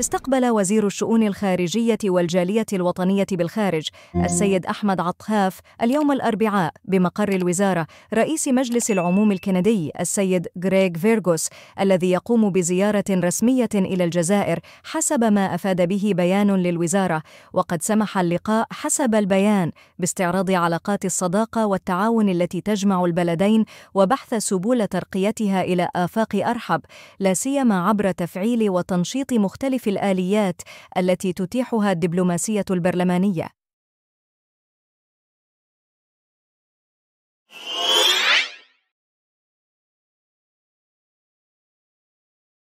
استقبل وزير الشؤون الخارجية والجالية الوطنية بالخارج السيد أحمد عطهاف اليوم الأربعاء بمقر الوزارة رئيس مجلس العموم الكندي السيد غريغ فيرغوس الذي يقوم بزيارة رسمية إلى الجزائر حسب ما أفاد به بيان للوزارة وقد سمح اللقاء حسب البيان باستعراض علاقات الصداقة والتعاون التي تجمع البلدين وبحث سبل ترقيتها إلى آفاق أرحب لا سيما عبر تفعيل وتنشيط مختلف الآليات التي تتيحها الدبلوماسية البرلمانية